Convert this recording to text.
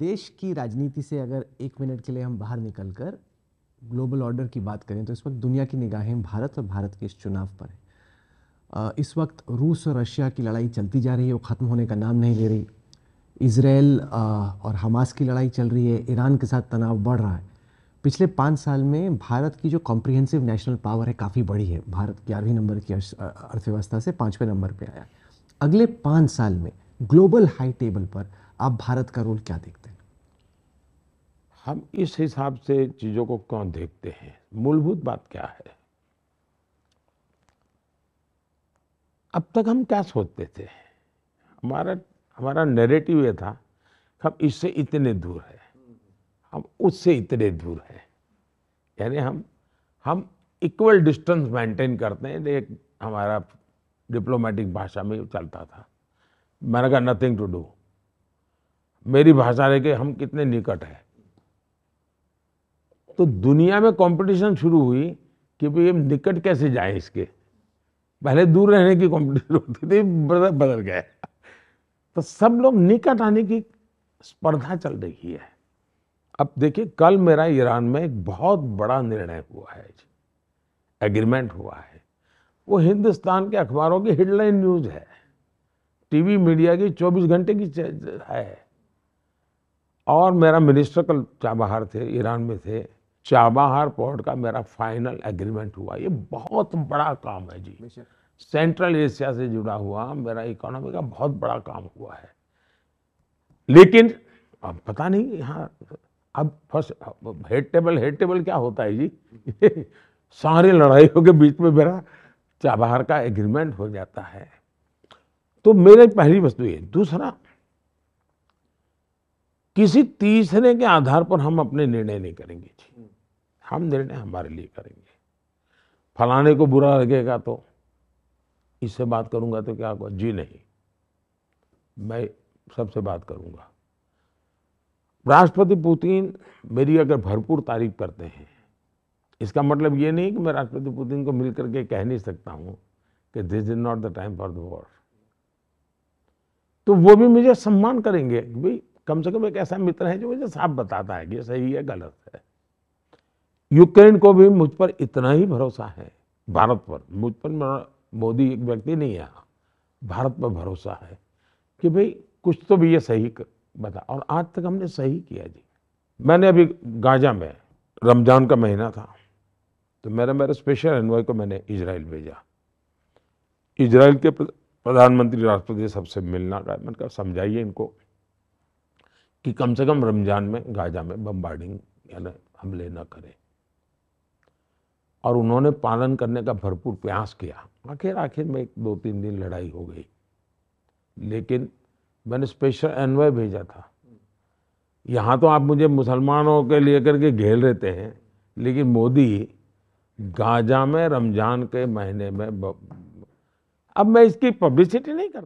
देश की राजनीति से अगर एक मिनट के लिए हम बाहर निकलकर ग्लोबल ऑर्डर की बात करें तो इस वक्त दुनिया की निगाहें भारत और भारत के इस चुनाव पर है इस वक्त रूस और रशिया की लड़ाई चलती जा रही है वो ख़त्म होने का नाम नहीं ले रही इसराइल और हमास की लड़ाई चल रही है ईरान के साथ तनाव बढ़ रहा है पिछले पाँच साल में भारत की जो कॉम्प्रिहेंसिव नेशनल पावर है काफ़ी बड़ी है भारत ग्यारहवीं नंबर की अर्थव्यवस्था से पाँचवें नंबर पर आया अगले पाँच साल में ग्लोबल हाई टेबल पर आप भारत का रोल क्या देखते हैं हम इस हिसाब से चीज़ों को क्यों देखते हैं मूलभूत बात क्या है अब तक हम क्या सोचते थे हमारा हमारा नेरेटिव यह था हम इससे इतने दूर है हम उससे इतने दूर है यानी हम हम इक्वल डिस्टेंस मेंटेन करते हैं एक हमारा डिप्लोमेटिक भाषा में चलता था मैंने कहा नथिंग टू डू मेरी भाषा लेके हम कितने निकट हैं तो दुनिया में कंपटीशन शुरू हुई कि भाई हम निकट कैसे जाएं इसके पहले दूर रहने की कंपटीशन होती थी बदल गया तो सब लोग निकट आने की स्पर्धा चल रही है अब देखिए कल मेरा ईरान में एक बहुत बड़ा निर्णय हुआ है एग्रीमेंट हुआ है वो हिंदुस्तान के अखबारों की हेडलाइन न्यूज़ है टीवी मीडिया की 24 घंटे की है और मेरा मिनिस्टर कल चाबहार थे ईरान में थे चाबहार पोर्ट का मेरा फाइनल एग्रीमेंट हुआ ये बहुत बड़ा काम है जी सेंट्रल एशिया से जुड़ा हुआ मेरा इकोनॉमी का बहुत बड़ा काम हुआ है लेकिन अब पता नहीं यहाँ अब first head table head table क्या होता है जी सारी लड़ाइयों के बीच में मेरा चाबहार का एग्रीमेंट हो जाता है तो मेरे पहली वस्तु ये दूसरा किसी तीसरे के आधार पर हम अपने निर्णय नहीं करेंगे जी हम निर्णय हमारे लिए करेंगे फलाने को बुरा लगेगा तो इससे बात करूंगा तो क्या होगा जी नहीं मैं सबसे बात करूंगा राष्ट्रपति पुतिन मेरी अगर भरपूर तारीफ करते हैं इसका मतलब ये नहीं कि मैं राष्ट्रपति पुतिन को मिल करके कह नहीं सकता हूं कि this is not the time for the war तो वो भी मुझे सम्मान करेंगे भाई कम से कम एक ऐसा मित्र है जो मुझे साफ बताता है कि सही है गलत है यूक्रेन को भी मुझ पर इतना ही भरोसा है भारत पर मुझ पर मोदी एक व्यक्ति नहीं है भारत पर भरोसा है कि भाई कुछ तो भी ये सही कर, बता और आज तक हमने सही किया जी मैंने अभी गाजा में रमज़ान का महीना था तो मेरा मेरे स्पेशल एनवाई को मैंने इजराइल भेजा इजराइल के प्रधानमंत्री राष्ट्रपति सबसे मिलना का मैंने कहा समझाइए इनको कि कम से कम रमज़ान में गाजा में बम्बार्डिंग यानी हमले न करें और उन्होंने पालन करने का भरपूर प्रयास किया आखिर आखिर में एक दो तीन दिन लड़ाई हो गई लेकिन मैंने स्पेशल एनवय भेजा था यहाँ तो आप मुझे मुसलमानों के लिए करके घेर रहते हैं लेकिन मोदी गाजा में रमज़ान के महीने में अब मैं इसकी पब्लिसिटी नहीं करता